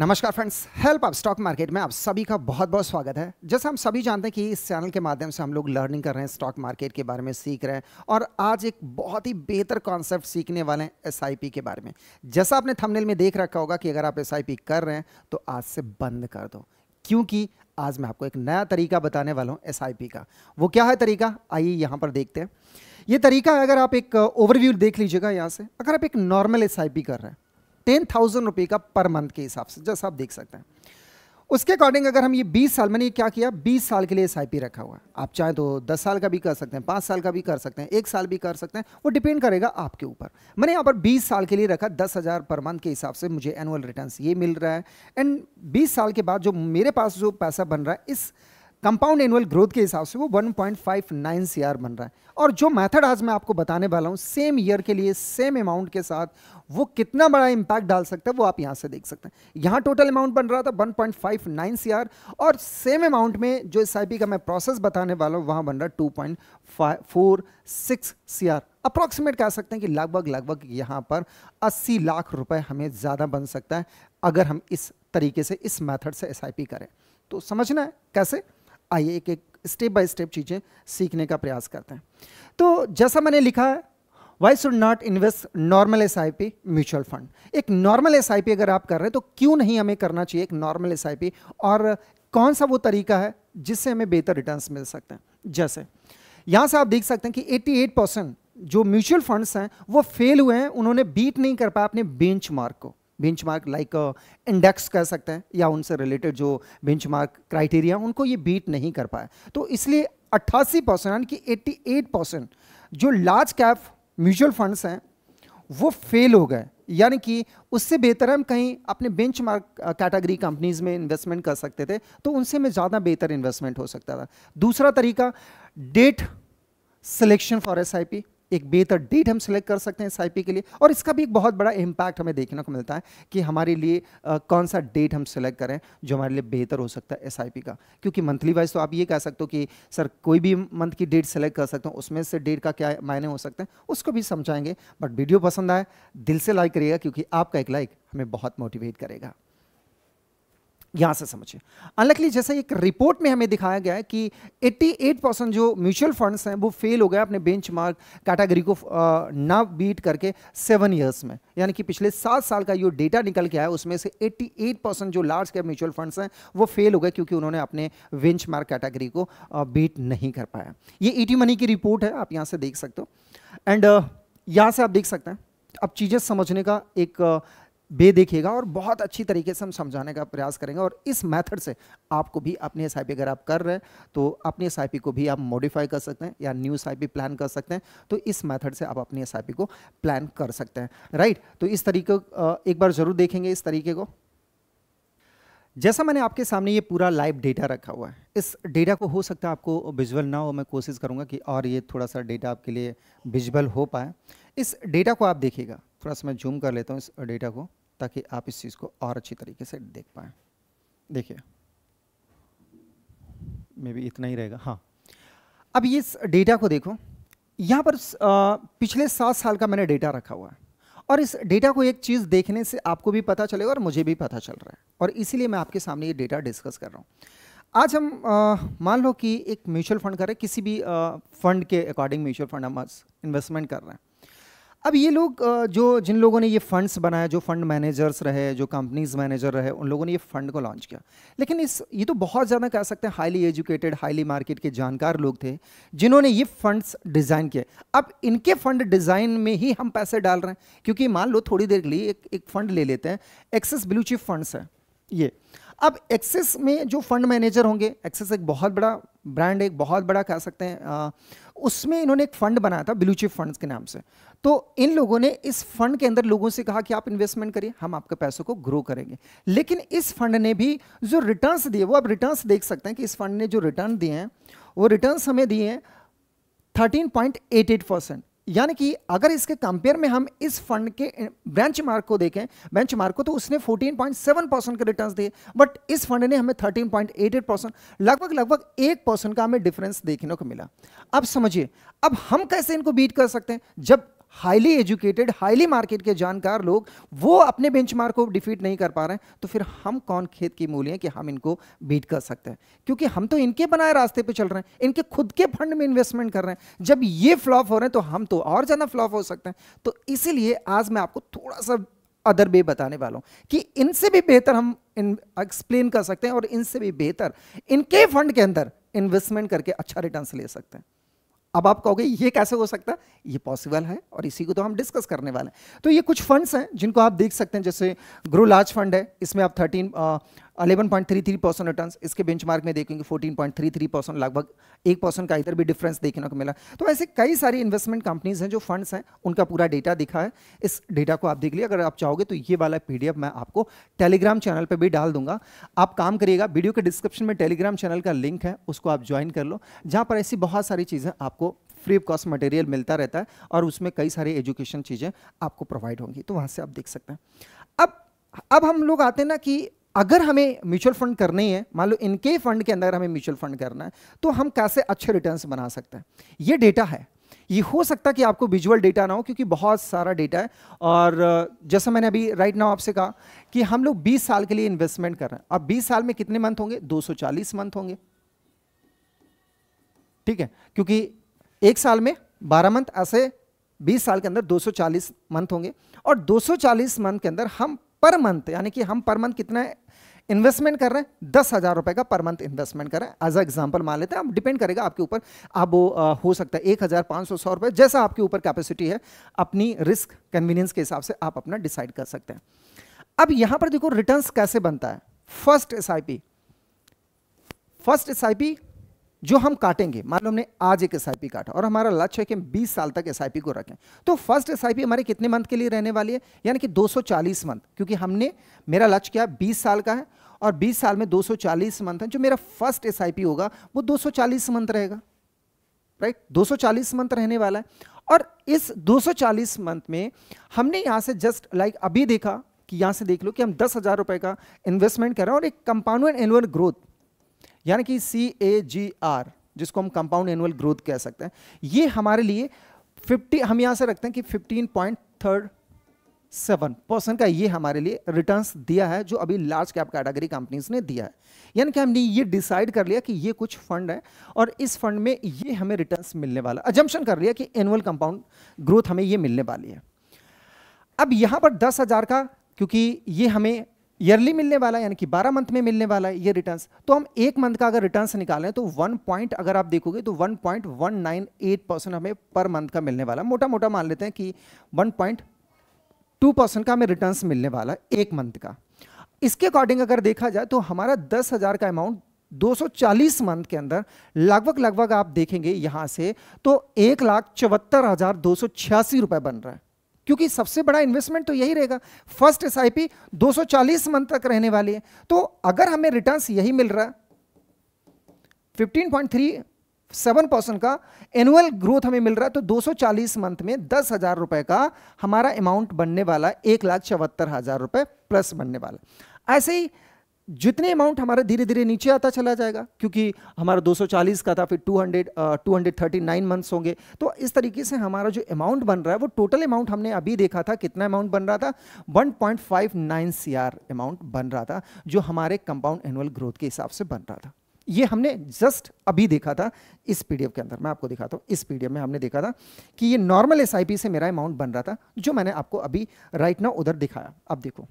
नमस्कार friends help आप stock market में आप सभी का बहुत बहुत स्वागत है जैसा हम सभी जानते हैं कि इस चैनल के माध्यम से हम लोग लर्निंग कर रहे हैं स्टॉक मार्केट के बारे में सीख रहे हैं और आज एक बहुत ही बेहतर कॉन्सेप्ट सीखने वाले हैं एसआईपी के बारे में जैसा आपने थंबनेल में देख रखा होगा कि अगर आप एस कर रहे हैं तो आज से बंद कर दो क्योंकि आज मैं आपको एक नया तरीका बताने वाला हूँ एस का वो क्या है तरीका आइए यहाँ पर देखते हैं ये तरीका अगर आप एक ओवरव्यू देख लीजिएगा यहाँ से अगर आप एक नॉर्मल एस कर रहे हैं टेन थाउजेंड रुपये का पर मंथ के हिसाब से जैसा आप देख सकते हैं उसके अकॉर्डिंग अगर हम ये 20 साल मैंने क्या किया 20 साल के लिए एस रखा हुआ है आप चाहे तो 10 साल का भी कर सकते हैं पाँच साल का भी कर सकते हैं एक साल भी कर सकते हैं वो डिपेंड करेगा आपके ऊपर मैंने यहाँ पर 20 साल के लिए रखा दस हज़ार पर मंथ के हिसाब से मुझे एनुअल रिटर्न ये मिल रहा है एंड बीस साल के बाद जो मेरे पास जो पैसा बन रहा है इस कंपाउंड एनुअल ग्रोथ के हिसाब से वो 1.59 पॉइंट बन रहा है और जो मेथड आज मैं आपको बताने वाला हूँ सेम ईयर के लिए सेम अमाउंट के साथ वो कितना बड़ा इंपैक्ट डाल सकता है वो आप यहाँ से देख सकते हैं यहाँ टोटल अमाउंट बन रहा था 1.59 पॉइंट और सेम अमाउंट में जो एस का मैं प्रोसेस बताने वाला हूँ वहाँ बन रहा है टू पॉइंट अप्रॉक्सीमेट कह सकते हैं कि लगभग लगभग यहाँ पर अस्सी लाख रुपए हमें ज़्यादा बन सकता है अगर हम इस तरीके से इस मैथड से एस करें तो समझना है कैसे आइए एक एक स्टेप बाय स्टेप चीज़ें सीखने का प्रयास करते हैं तो जैसा मैंने लिखा है why should not invest normal S I P mutual fund एक नॉर्मल एस आई पी अगर आप कर रहे हैं तो क्यों नहीं हमें करना चाहिए एक नॉर्मल एस आई पी और कौन सा वो तरीका है जिससे हमें बेहतर रिटर्न्स मिल सकते हैं जैसे यहां से आप देख सकते हैं कि 88 परसेंट जो म्यूचुअल फंड्स हैं वो फेल हुए हैं उन्होंने बीट नहीं कर पाया अपने बेंच मार्क को बेंच मार्क लाइक इंडेक्स कह सकते हैं या उनसे रिलेटेड जो बेंच मार्क क्राइटेरिया उनको ये बीट नहीं कर पाए तो इसलिए अट्ठासी परसेंट यानी कि एट्टी एट परसेंट जो लार्ज कैप म्यूचुअल फंड्स हैं वो फेल हो गए यानी कि उससे बेहतर हम कहीं अपने बेंच मार्क कैटेगरी कंपनीज में इन्वेस्टमेंट कर सकते थे तो उनसे में ज़्यादा बेहतर इन्वेस्टमेंट हो सकता था दूसरा तरीका date selection for S I P एक बेहतर डेट हम सेलेक्ट कर सकते हैं एस के लिए और इसका भी एक बहुत बड़ा इम्पैक्ट हमें देखने को मिलता है कि हमारे लिए आ, कौन सा डेट हम सेलेक्ट करें जो हमारे लिए बेहतर हो सकता है एस का क्योंकि मंथली वाइज तो आप ये कह सकते हो कि सर कोई भी मंथ की डेट सेलेक्ट कर सकते हो उसमें से डेट का क्या मायने हो सकते हैं उसको भी समझाएंगे बट वीडियो पसंद आए दिल से लाइक करिएगा क्योंकि आपका एक लाइक हमें बहुत मोटिवेट करेगा यहां से समझिए अनलकली जैसा एक रिपोर्ट में हमें दिखाया गया है कि 88 परसेंट जो म्यूचुअल फंड्स हैं वो फेल हो गए अपने बेंच मार्क कैटेगरी को ना बीट करके सेवन इयर्स में यानी कि पिछले सात साल का जो डेटा निकल के आया उसमें से 88 परसेंट जो लार्ज कैप म्यूचुअल फंड्स हैं वो फेल हो गए क्योंकि उन्होंने अपने बेंच कैटेगरी को बीट नहीं कर पाया ये ई e मनी की रिपोर्ट है आप यहाँ से देख सकते हो एंड यहाँ से आप देख सकते हैं अब चीज़ें समझने का एक बे देखिएगा और बहुत अच्छी तरीके से हम समझाने का प्रयास करेंगे और इस मेथड से आपको भी अपने एस अगर आप कर रहे हैं तो अपने एस को भी आप मॉडिफाई कर सकते हैं या न्यू एस प्लान कर सकते हैं तो इस मेथड से आप अपने एस को प्लान कर सकते हैं राइट तो इस तरीके एक बार ज़रूर देखेंगे इस तरीके को जैसा मैंने आपके सामने ये पूरा लाइव डेटा रखा हुआ है इस डेटा को हो सकता है आपको विजुअल ना हो मैं कोशिश करूँगा कि और ये थोड़ा सा डेटा आपके लिए विजुअल हो पाए इस डेटा को आप देखिएगा थोड़ा सा मैं जूम कर लेता हूँ इस डेटा को ताकि आप इस चीज़ को और अच्छी तरीके से देख पाए देखिए मे भी इतना ही रहेगा हाँ अब ये डेटा को देखो यहाँ पर पिछले सात साल का मैंने डेटा रखा हुआ है और इस डेटा को एक चीज़ देखने से आपको भी पता चलेगा और मुझे भी पता चल रहा है और इसीलिए मैं आपके सामने ये डेटा डिस्कस कर रहा हूँ आज हम मान लो कि एक म्यूचुअल फंड कर रहे हैं किसी भी फंड के अकॉर्डिंग म्यूचुअल फंड हम इन्वेस्टमेंट कर रहे हैं अब ये लोग जो जिन लोगों ने ये फंड्स बनाया जो फंड मैनेजर्स रहे जो कंपनीज मैनेजर रहे उन लोगों ने ये फंड को लॉन्च किया लेकिन इस ये तो बहुत ज़्यादा कह सकते हैं हाईली एजुकेटेड हाईली मार्केट के जानकार लोग थे जिन्होंने ये फंड्स डिज़ाइन किए अब इनके फंड डिज़ाइन में ही हम पैसे डाल रहे हैं क्योंकि मान लो थोड़ी देर के लिए एक, एक फ़ंड ले लेते हैं एक्सेस ब्लू चिप फंड्स है ये अब एक्सेस में जो फंड मैनेजर होंगे एक्सेस एक बहुत बड़ा ब्रांड एक बहुत बड़ा कह सकते हैं आ, उसमें इन्होंने एक फ़ंड बनाया था ब्लूचिप फंड्स के नाम से तो इन लोगों ने इस फंड के अंदर लोगों से कहा कि आप इन्वेस्टमेंट करिए हम आपके पैसों को ग्रो करेंगे लेकिन इस फंड ने भी जो रिटर्न्स दिए वो आप रिटर्न्स देख सकते हैं कि इस फंड ने जो रिटर्न दिए हैं वो रिटर्न्स हमें दिए हैं thirteen point eight eight percent यानी कि अगर इसके कंपेयर में हम इस फंड के बेंच मार्क को देखें बेंच मार्क को तो उसने 14.7 परसेंट के रिटर्न दिए बट इस फंड ने हमें 13.88 परसेंट लगभग लगभग एक परसेंट का हमें डिफरेंस देखने को मिला अब समझिए अब हम कैसे इनको बीट कर सकते हैं जब हाईली एजुकेटेड हाईली मार्केट के जानकार लोग वो अपने बेंचमार्क को डिफीट नहीं कर पा रहे हैं तो फिर हम कौन खेत की मूली हैं कि हम इनको बीट कर सकते हैं क्योंकि हम तो इनके बनाए रास्ते पे चल रहे हैं इनके खुद के फंड में इन्वेस्टमेंट कर रहे हैं जब ये फ्लॉप हो रहे हैं तो हम तो और ज़्यादा फ्लॉप हो सकते हैं तो इसीलिए आज मैं आपको थोड़ा सा अदर वे बताने वाला हूँ कि इनसे भी बेहतर हम एक्सप्लेन कर सकते हैं और इनसे भी बेहतर इनके फंड के अंदर इन्वेस्टमेंट करके अच्छा रिटर्न ले सकते हैं अब आप कहोगे ये कैसे हो सकता है ये पॉसिबल है और इसी को तो हम डिस्कस करने वाले हैं तो ये कुछ फंड्स हैं जिनको आप देख सकते हैं जैसे ग्रो लार्ज फंड है इसमें आप thirteen eleven point three three percent return इसके बेंचमार्क में देखेंगे fourteen point three three percent लगभग एक परसेंट का इधर भी डिफरेंस देखने को मिला तो ऐसे कई सारी इन्वेस्टमेंट कंपनीज हैं जो फंड्स हैं उनका पूरा डेटा दिखा है इस डेटा को आप देख लिया अगर आप चाहोगे तो ये वाला पी मैं आपको टेलीग्राम चैनल पर भी डाल दूंगा आप काम करिएगा वीडियो के डिस्क्रिप्शन में टेलीग्राम चैनल का लिंक है उसको आप ज्वाइन कर लो जहाँ पर ऐसी बहुत सारी चीज़ें आपको फ्री ऑफ कॉस्ट मटेरियल मिलता रहता है और उसमें कई सारी एजुकेशन चीज़ें आपको प्रोवाइड होंगी तो वहाँ से आप देख सकते हैं अब अब हम लोग आते हैं ना कि अगर हमें म्यूचुअल फंड करने हैं है मान लो इनके फंड के अंदर हमें म्यूचुअल फंड करना है तो हम कैसे अच्छे रिटर्न बना सकते हैं ये डेटा है ये हो सकता है कि आपको विजुअल डेटा ना हो क्योंकि बहुत सारा डेटा है और जैसा मैंने अभी राइट नाउ आपसे कहा कि हम लोग 20 साल के लिए इन्वेस्टमेंट कर रहे हैं अब 20 साल में कितने मंथ होंगे 240 मंथ होंगे ठीक है क्योंकि एक साल में 12 मंथ ऐसे 20 साल के अंदर 240 मंथ होंगे और 240 मंथ के अंदर हम पर मंथ यानी कि हम पर मंथ कितना इन्वेस्टमेंट कर रहे हैं दस हज़ार रुपए का पर मंथ इन्वेस्टमेंट कर रहे हैं एज एग्जाम्पल मान लेते हैं अब डिपेंड करेगा आपके ऊपर अब वो हो सकता है एक हज़ार पांच सौ सौ रुपए जैसा आपके ऊपर कैपेसिटी है अपनी रिस्क कन्वीनियंस के हिसाब से आप अपना डिसाइड कर सकते हैं अब यहां पर देखो रिटर्न कैसे बनता है फर्स्ट एस फर्स्ट एस जो हम काटेंगे मान लो हमने आज एक एस काटा और हमारा लक्ष्य है कि हम बीस साल तक एस को रखें तो फर्स्ट एस हमारे कितने मंथ के लिए रहने वाली है यानी कि 240 मंथ क्योंकि हमने मेरा लक्ष्य क्या 20 साल का है और 20 साल में 240 मंथ है जो मेरा फर्स्ट एस होगा वो 240 मंथ रहेगा राइट 240 मंथ रहने वाला है और इस 240 मंथ में हमने यहाँ से जस्ट लाइक अभी देखा कि यहाँ से देख लो कि हम दस हज़ार रुपये का इन्वेस्टमेंट कर रहे हैं और एक कंपाउंड एनुअल ग्रोथ यानी कि सी ए जी आर जिसको हम कंपाउंड एनुअल ग्रोथ कह सकते हैं ये हमारे लिए 50 हम यहाँ से रखते हैं कि fifteen point third seven percent का ये हमारे लिए रिटर्न्स दिया है जो अभी लार्ज कैप कैटेगरी कंपनीज ने दिया है यानी कि हमने ये डिसाइड कर लिया कि ये कुछ फंड है और इस फंड में ये हमें रिटर्न्स मिलने वाला अजम्पन कर लिया कि एनुअल कंपाउंड ग्रोथ हमें ये मिलने वाली है अब यहाँ पर दस हज़ार का क्योंकि ये हमें ईयरली मिलने वाला यानी कि 12 मंथ में मिलने वाला है ये रिटर्न्स तो हम एक मंथ का अगर रिटर्न्स निकालें तो वन पॉइंट अगर आप देखोगे तो 1.198 परसेंट हमें पर मंथ का मिलने वाला मोटा मोटा मान लेते हैं कि 1.2 परसेंट का हमें रिटर्न्स मिलने वाला एक मंथ का इसके अकॉर्डिंग अगर देखा जाए तो हमारा दस हज़ार का अमाउंट 240 मंथ के अंदर लगभग लगभग आप देखेंगे यहाँ से तो एक लाख चौहत्तर हज़ार दो सौ छियासी रुपये बन रहा है क्योंकि सबसे बड़ा इन्वेस्टमेंट तो यही रहेगा फर्स्ट एस आई पी दो मंथ तक रहने वाली है तो अगर हमें रिटर्न यही मिल रहा fifteen point three seven percent का एनुअल ग्रोथ हमें मिल रहा है तो 240 मंथ में दस हजार रुपए का हमारा अमाउंट बनने वाला एक लाख चौहत्तर हजार रुपए प्लस बनने वाला ऐसे ही जितने अमाउंट हमारा धीरे धीरे नीचे आता चला जाएगा क्योंकि हमारा 240 का था फिर 200 239 मंथ्स होंगे तो इस तरीके से हमारा जो अमाउंट बन रहा है वो टोटल अमाउंट हमने अभी देखा था कितना अमाउंट बन रहा था 1.59 सीआर अमाउंट बन रहा था जो हमारे कंपाउंड एनुअल ग्रोथ के हिसाब से बन रहा था ये हमने जस्ट अभी देखा था इस पीडीएफ के अंदर मैं आपको दिखाता हूँ इस पीडीएफ में हमने देखा था कि ये नॉर्मल एसआईपी से मेरा अमाउंट बन रहा था जो मैंने आपको अभी राइट ना उधर दिखाया अब देखो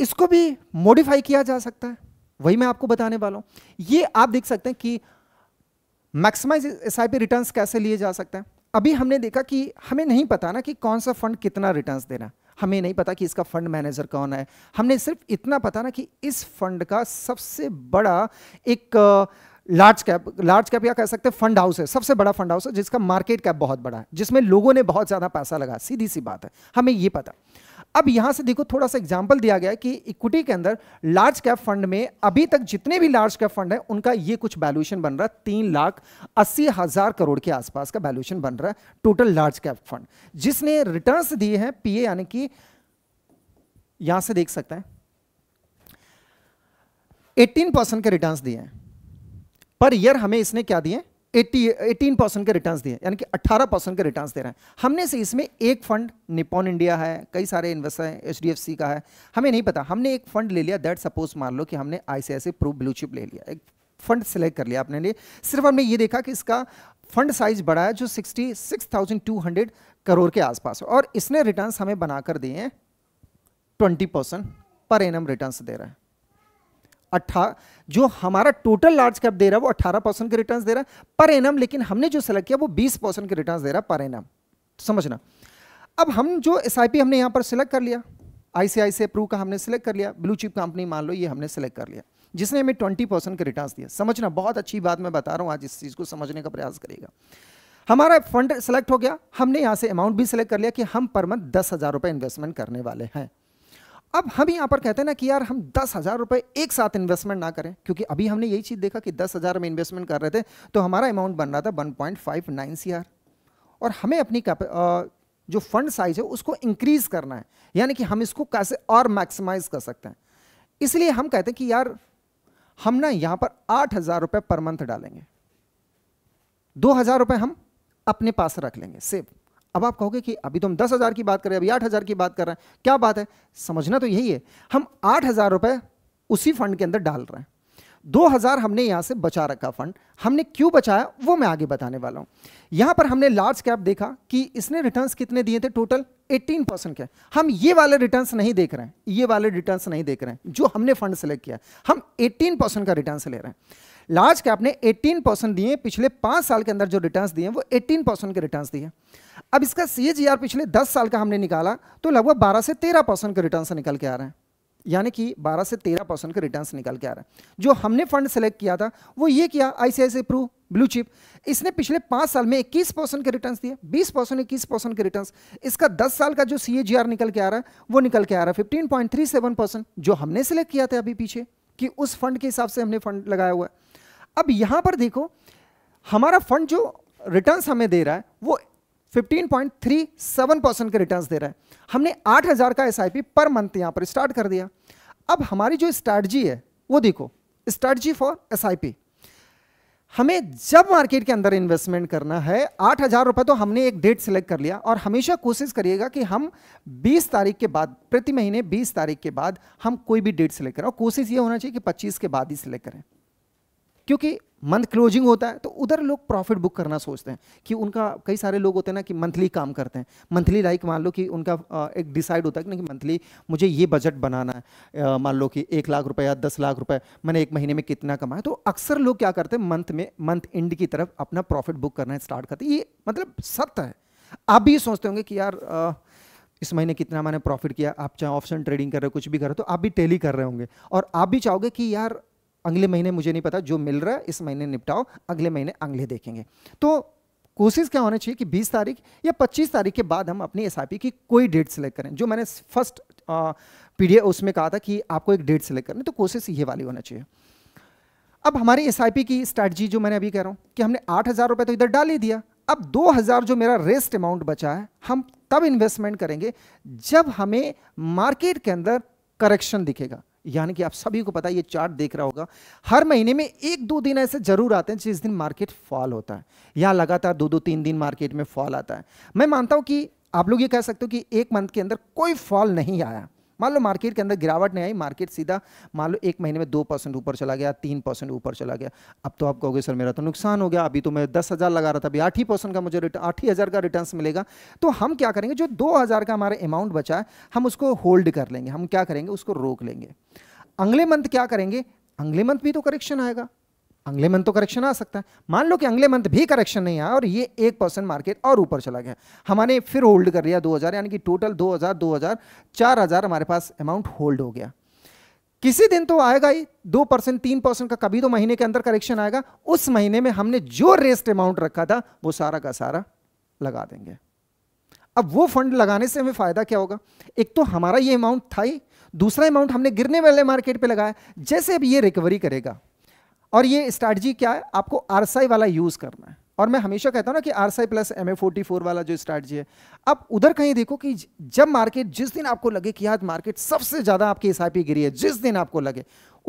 इसको भी मॉडिफाई किया जा सकता है वही मैं आपको बताने वाला हूं ये आप देख सकते हैं कि मैक्सिमाइज एस आई रिटर्न कैसे लिए जा सकते हैं अभी हमने देखा कि हमें नहीं पता ना कि कौन सा फंड कितना रिटर्न देना है हमें नहीं पता कि इसका फंड मैनेजर कौन है हमने सिर्फ इतना पता ना कि इस फंड का सबसे बड़ा एक लार्ज कैप लार्ज कैप या कह सकते हैं फंड हाउस है सबसे बड़ा फंड हाउस है जिसका मार्केट कैप बहुत बड़ा है जिसमें लोगों ने बहुत ज़्यादा पैसा लगा सीधी सी बात है हमें ये पता अब यहां से देखो थोड़ा सा एग्जाम्पल दिया गया है कि इक्विटी के अंदर लार्ज कैप फंड में अभी तक जितने भी लार्ज कैप फंड है उनका ये कुछ वैल्यूएशन बन रहा है तीन लाख अस्सी हज़ार करोड़ के आसपास का वैल्यूएशन बन रहा है टोटल लार्ज कैप फंड जिसने रिटर्न्स दिए हैं पीए यानी कि यहां से देख सकते हैं एटीन परसेंट के रिटर्न दिए हैं पर ईयर हमें इसने क्या दिए 18 एटीन परसेंट के रिटर्न्स दिए यानी कि 18 परसेंट के रिटर्न्स दे रहे हैं हमने से इसमें एक फंड निपॉन इंडिया है कई सारे इन्वेस्टर हैं एच का है हमें नहीं पता हमने एक फंड ले लिया दैट सपोज मान लो कि हमने आई प्रूफ ब्लू चिप ले लिया एक फंड सेलेक्ट कर लिया अपने लिए सिर्फ हमने ये देखा कि इसका फंड साइज बड़ा है जो हंड्रेड करोड़ के आसपास है और इसने रिटर्न हमें बनाकर दिए हैं ट्वेंटी परसेंट पर एम रिटर्न्स दे रहा है अट्ठा जो हमारा टोटल लार्ज कैप दे रहा है वो अट्ठारह परसेंट के रिटर्न दे रहा है पर एनम लेकिन हमने जो सेलेक्ट किया वो बीस परसेंट के रिटर्न दे रहा है पर एनम समझना अब हम जो एस हमने यहाँ पर सिलेक्ट कर लिया आई सी आई सी का हमने सिलेक्ट कर लिया ब्लू चिप कंपनी मान लो ये हमने सिलेक्ट कर लिया जिसने हमें ट्वेंटी परसेंट के रिटर्न दिया समझना बहुत अच्छी बात मैं बता रहा हूँ आज इस चीज़ को समझने का प्रयास करेगा हमारा फंड सेलेक्ट हो गया हमने यहाँ से अमाउंट भी सिलेक्ट कर लिया कि हम पर मंथ दस हज़ार रुपये इन्वेस्टमेंट करने वाले हैं अब हम यहां पर कहते हैं ना कि यार हम दस हज़ार रुपए एक साथ इन्वेस्टमेंट ना करें क्योंकि अभी हमने यही चीज़ देखा कि दस हज़ार में इन्वेस्टमेंट कर रहे थे तो हमारा अमाउंट बन रहा था one point five nine C R और हमें अपनी जो फंड साइज है उसको इंक्रीज करना है यानी कि हम इसको कैसे और मैक्सिमाइज कर सकते हैं इसलिए हम कहते हैं कि यार हम ना यहां पर आठ हज़ार रुपए पर मंथ डालेंगे दो हज़ार रुपए हम अपने पास रख लेंगे सेव अब आप कहोगे कि अभी तो हम दस हज़ार की बात कर रहे हैं अभी आठ हज़ार की बात कर रहे हैं क्या बात है समझना तो यही है हम आठ हज़ार रुपए उसी फंड के अंदर डाल रहे हैं दो हज़ार हमने यहां से बचा रखा फंड हमने क्यों बचाया वो मैं आगे बताने वाला हूं यहां पर हमने लार्ज कैप देखा कि इसने रिटर्न्स कितने दिए थे टोटल 18 परसेंट के हम ये वाले रिटर्न्स नहीं देख रहे हैं ये वाले रिटर्न्स नहीं देख रहे हैं जो हमने फंड सेलेक्ट किया हम 18 परसेंट का रिटर्न ले रहे हैं लार्ज कैप ने 18 परसेंट दिए पिछले पांच साल के अंदर जो रिटर्न्स दिए वो 18 परसेंट के रिटर्न्स दिए अब इसका सी e पिछले 10 साल का हमने निकाला तो लगभग 12 से 13 परसेंट के रिटर्न्स निकल के आ रहे हैं यानी कि 12 से 13 परसेंट के रिटर्न निकल के आ रहे हैं जो हमने फंड सेलेक्ट किया था वो ये किया आई प्रू ब्लू चिप इसने पिछले पांच साल में 21 परसेंट के रिटर्न दिए 20 परसेंट इक्कीस परसेंट के रिटर्न इसका 10 साल का जो सी e निकल के आ रहा है वो निकल के आ रहा है फिफ्टीन जो हमने सेलेक्ट किया था अभी पीछे कि उस फंड के हिसाब से हमने फंड लगाया हुआ है अब यहां पर देखो हमारा फंड जो रिटर्न हमें दे रहा है वो 15.37 परसेंट के रिटर्न दे रहा है हमने 8000 का एस पर मंथ यहां पर स्टार्ट कर दिया अब हमारी जो स्ट्रैटी है वो देखो स्ट्रैटजी फॉर एस हमें जब मार्केट के अंदर इन्वेस्टमेंट करना है आठ हजार रुपये तो हमने एक डेट सिलेक्ट कर लिया और हमेशा कोशिश करिएगा कि हम 20 तारीख के बाद प्रति महीने 20 तारीख के बाद हम कोई भी डेट सिलेक्ट करें और कोशिश ये होना चाहिए कि 25 के बाद ही सिलेक्ट करें क्योंकि मंथ क्लोजिंग होता है तो उधर लोग प्रॉफिट बुक करना सोचते हैं कि उनका कई सारे लोग होते हैं ना कि मंथली काम करते हैं मंथली लाइक मान लो कि उनका एक डिसाइड होता है कि ना कि मंथली मुझे ये बजट बनाना है मान लो कि एक लाख रुपए या दस लाख रुपए मैंने एक महीने में कितना कमाया तो अक्सर लोग क्या करते हैं मंथ में मंथ एंड की तरफ अपना प्रॉफिट बुक करना स्टार्ट करते ये मतलब सत्य है आप भी ये सोचते होंगे कि यार आ, इस महीने कितना मैंने प्रॉफिट किया आप चाहे ऑप्शन ट्रेडिंग कर रहे हो कुछ भी कर रहे हो तो आप भी टेली कर रहे होंगे और आप भी चाहोगे कि यार अगले महीने मुझे नहीं पता जो मिल रहा है इस महीने निपटाओ अगले महीने अगले देखेंगे तो कोशिश क्या होना चाहिए कि 20 तारीख या 25 तारीख के बाद हम अपनी एस की कोई डेट सेलेक्ट करें जो मैंने फर्स्ट पी उसमें कहा था कि आपको एक डेट सेलेक्ट करनी तो कोशिश ये वाली होना चाहिए अब हमारी एस की स्ट्रैटी जो मैंने अभी कह रहा हूँ कि हमने आठ हज़ार तो इधर डाल ही दिया अब दो हज़ार जो मेरा रेस्ट अमाउंट बचा है हम तब इन्वेस्टमेंट करेंगे जब हमें मार्केट के अंदर करेक्शन दिखेगा यानी कि आप सभी को पता है ये चार्ट देख रहा होगा हर महीने में एक दो दिन ऐसे जरूर आते हैं जिस दिन मार्केट फॉल होता है या लगातार दो दो तीन दिन मार्केट में फॉल आता है मैं मानता हूँ कि आप लोग ये कह सकते हो कि एक मंथ के अंदर कोई फॉल नहीं आया मान लो मार्केट के अंदर गिरावट नहीं आई मार्केट सीधा मान लो एक महीने में दो परसेंट ऊपर चला गया तीन परसेंट ऊपर चला गया अब तो आप कहोगे सर मेरा तो नुकसान हो गया अभी तो मैं दस हज़ार लगा रहा था अभी आठ ही परसेंट का मुझे आठ ही हज़ार का रिटर्न मिलेगा तो हम क्या करेंगे जो दो हज़ार का हमारा अमाउंट बचा है हम उसको होल्ड कर लेंगे हम क्या करेंगे उसको रोक लेंगे अगले मंथ क्या करेंगे अगले मंथ भी तो करेक्शन आएगा अगले मंथ तो करेक्शन आ सकता है मान लो कि अगले मंथ भी करेक्शन नहीं आया और ये एक परसेंट मार्केट और ऊपर चला गया हमारे फिर होल्ड कर लिया 2000 यानी कि टोटल 2000 2000 4000 हमारे पास अमाउंट होल्ड हो गया किसी दिन तो आएगा ही दो परसेंट तीन परसेंट का कभी तो महीने के अंदर करेक्शन आएगा उस महीने में हमने जो रेस्ट अमाउंट रखा था वो सारा का सारा लगा देंगे अब वो फंड लगाने से हमें फायदा क्या होगा एक तो हमारा ये अमाउंट था ही दूसरा अमाउंट हमने गिरने वाले मार्केट पे लगाया जैसे अब ये रिकवरी करेगा और ये स्ट्रैटी क्या है आपको आर वाला यूज़ करना है और मैं हमेशा कहता हूं ना कि RSI plus M A forty four वाला जो स्ट्रैटी है अब उधर कहीं देखो कि जब मार्केट जिस दिन आपको लगे कि आज मार्केट सबसे ज़्यादा आपकी एस गिरी है जिस दिन आपको लगे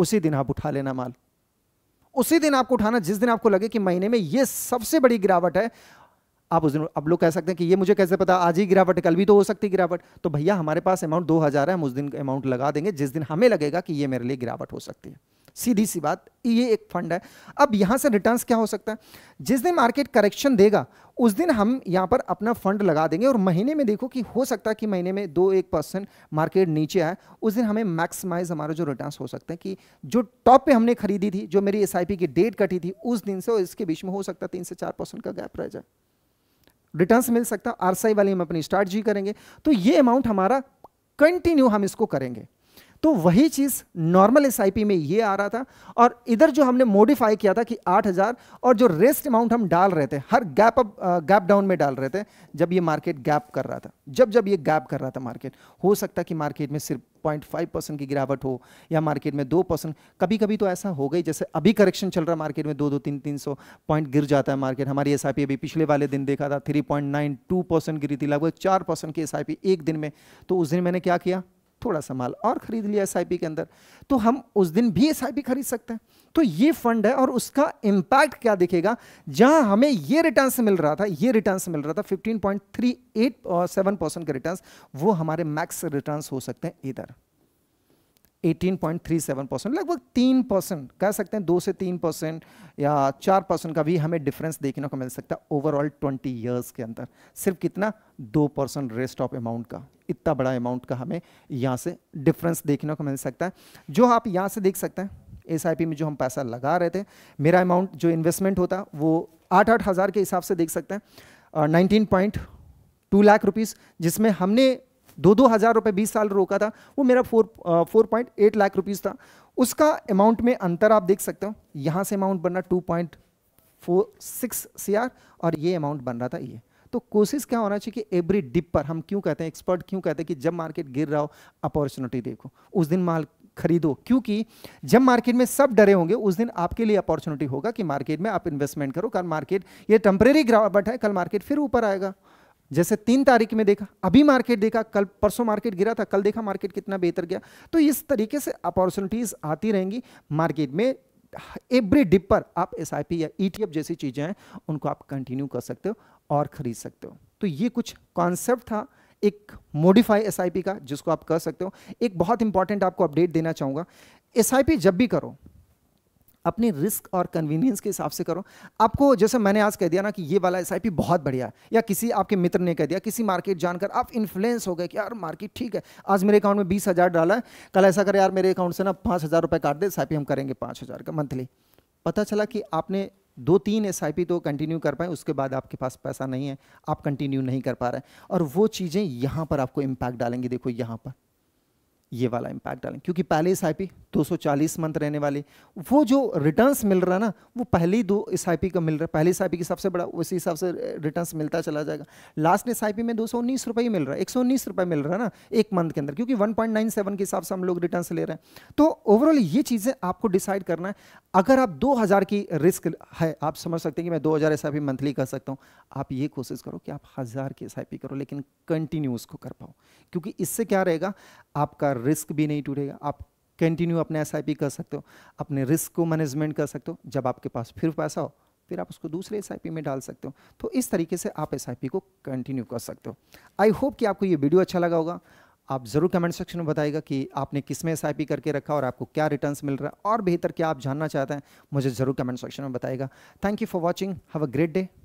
उसी दिन आप उठा लेना माल उसी दिन आपको उठाना जिस दिन आपको लगे कि महीने में यह सबसे बड़ी गिरावट है आप उस दिन अब लोग कह सकते हैं कि ये मुझे कैसे पता आज ही गिरावट है कल भी तो हो सकती गिरावट तो भैया हमारे पास अमाउंट दो हज़ार है हम उस दिन अमाउंट लगा देंगे जिस दिन हमें लगेगा कि ये मेरे लिए गिरावट हो सकती है सीधी सी बात ये एक फंड है अब यहां से रिटर्न्स क्या हो सकता है जिस दिन मार्केट करेक्शन देगा उस दिन हम यहां पर अपना फंड लगा देंगे और महीने में देखो कि हो सकता है कि महीने में दो एक परसेंट मार्केट नीचे आए उस दिन हमें मैक्सिमाइज हमारा जो रिटर्न्स हो सकते हैं कि जो टॉप पे हमने खरीदी थी जो मेरी एस की डेट कटी थी उस दिन से और इसके बीच में हो सकता है तीन से चार परसेंट का गैप रह जाए रिटर्न मिल सकता है आर वाली हम अपनी स्ट्रैटजी करेंगे तो ये अमाउंट हमारा कंटिन्यू हम इसको करेंगे तो वही चीज़ नॉर्मल एस में ये आ रहा था और इधर जो हमने मॉडिफाई किया था कि 8000 और जो रेस्ट अमाउंट हम डाल रहे थे हर गैप अप गैप डाउन में डाल रहे थे जब ये मार्केट गैप कर रहा था जब जब ये गैप कर रहा था मार्केट हो सकता कि मार्केट में सिर्फ पॉइंट फाइव परसेंट की गिरावट हो या मार्केट में दो परसेंट कभी कभी तो ऐसा हो गई जैसे अभी करेक्शन चल रहा है मार्केट में दो दो तीन तीन सौ पॉइंट गिर जाता है मार्केट हमारी एस अभी पिछले वाले दिन देखा था three point nine two percent गिरी थी लगभग चार परसेंट की एस एक दिन में तो उस दिन मैंने क्या किया थोड़ा सा माल और खरीद लिया एस के अंदर तो हम उस दिन भी एस खरीद सकते हैं तो ये फंड है और उसका इंपैक्ट क्या दिखेगा जहां हमें ये रिटर्न मिल रहा था ये रिटर्न मिल रहा था 15.38 एट सेवन परसेंट के रिटर्न वो हमारे मैक्स रिटर्न हो सकते हैं इधर 18.37 परसेंट लगभग तीन परसेंट कह सकते हैं दो से तीन परसेंट या चार परसेंट का भी हमें डिफरेंस देखने को मिल सकता है ओवरऑल 20 इयर्स के अंदर सिर्फ कितना दो परसेंट रेस्ट ऑफ अमाउंट का इतना बड़ा अमाउंट का हमें यहाँ से डिफरेंस देखने को मिल सकता है जो आप यहाँ से देख सकते हैं एस में जो हम पैसा लगा रहे थे मेरा अमाउंट जो इन्वेस्टमेंट होता वो आठ आठ हज़ार के हिसाब से देख सकते हैं nineteen point two lakh rupees जिसमें हमने दो दो हज़ार रुपये बीस साल रोका था वो मेरा four four point eight lakh rupees था उसका अमाउंट में अंतर आप देख सकते हो यहाँ से अमाउंट बन रहा two point four six C R और ये अमाउंट बन रहा था ये तो कोशिश क्या होना चाहिए कि एवरी डिप पर हम क्यों कहते हैं एक्सपर्ट क्यों कहते हैं कि जब मार्केट गिर रहा हो अपॉर्चुनिटी देखो उस दिन माल खरीदो क्योंकि जब मार्केट में सब डरे होंगे उस दिन आपके लिए अपॉर्चुनिटी होगा कि मार्केट में आप इन्वेस्टमेंट करो कल मार्केट ये टेम्परेरी गिरावट है कल मार्केट फिर ऊपर आएगा जैसे तीन तारीख में देखा अभी मार्केट देखा कल परसों मार्केट गिरा था कल देखा मार्केट कितना बेहतर गया तो इस तरीके से अपॉर्चुनिटीज़ आती रहेंगी मार्केट में एवरी डिप पर आप एस या ई e जैसी चीज़ें हैं उनको आप कंटिन्यू कर सकते हो और ख़रीद सकते हो तो ये कुछ कॉन्सेप्ट था एक मोडिफाई एस का जिसको आप कर सकते हो एक बहुत इंपॉर्टेंट आपको अपडेट देना चाहूंगा एस जब भी करो अपने रिस्क और कन्वीनियंस के हिसाब से करो आपको जैसे मैंने आज कह दिया ना कि ये वाला एस बहुत बढ़िया है या किसी आपके मित्र ने कह दिया किसी मार्केट जानकर आप इन्फ्लुएंस हो गए कि यार मार्केट ठीक है आज मेरे अकाउंट में बीस हज़ार डाला है कल ऐसा कर यार मेरे अकाउंट से ना पाँच हज़ार रुपये काट दे एस हम करेंगे पाँच हज़ार का मंथली पता चला कि आपने दो तीन एस तो कंटिन्यू कर पाए उसके बाद आपके पास पैसा नहीं है आप कंटिन्यू नहीं कर पा रहे और वो चीज़ें यहाँ पर आपको इम्पैक्ट डालेंगी देखो यहाँ पर ये वाला इंपैक्ट डालें क्योंकि पहले इस आई पी चालीस मंथ रहने वाली वो जो रिटर्न्स मिल रहा है ना वो पहले ही दो इस आई पी का मिल रहा है पहले इस आई पी के सबसे बड़ा उसी हिसाब से रिटर्न्स मिलता चला जाएगा लास्ट इस आई पी में दो सौ उन्नीस रुपये ही मिल रहा है एक सौ उन्नीस रुपये मिल रहा है ना एक मंथ के अंदर क्योंकि वन पॉइंट नाइन सेवन के हिसाब से हम लोग रिटर्न ले रहे हैं तो ओवरऑल ये चीज़ें आपको डिसाइड करना है अगर आप दो हज़ार की रिस्क है आप समझ सकते हैं कि मैं दो हज़ार एस आई पी मंथली कर सकता हूँ आप ये कोशिश करो कि आप हज़ार की एस आई पी करो लेकिन कंटिन्यू उसको कर पाओ क्योंकि इससे क्या रहेगा आपका रिस्क भी नहीं टूटेगा आप कंटिन्यू अपने एस कर सकते हो अपने रिस्क को मैनेजमेंट कर सकते हो जब आपके पास फिर पैसा हो फिर आप उसको दूसरे एस में डाल सकते हो तो इस तरीके से आप एस को कंटिन्यू कर सकते हो आई होप कि आपको ये वीडियो अच्छा लगा होगा आप ज़रूर कमेंट सेक्शन में बताएगा कि आपने किस में एस करके रखा और आपको क्या रिटर्न्स मिल रहा है और बेहतर क्या आप जानना चाहते हैं मुझे ज़रूर कमेंट सेक्शन में बताएगा thank you for watching have a great day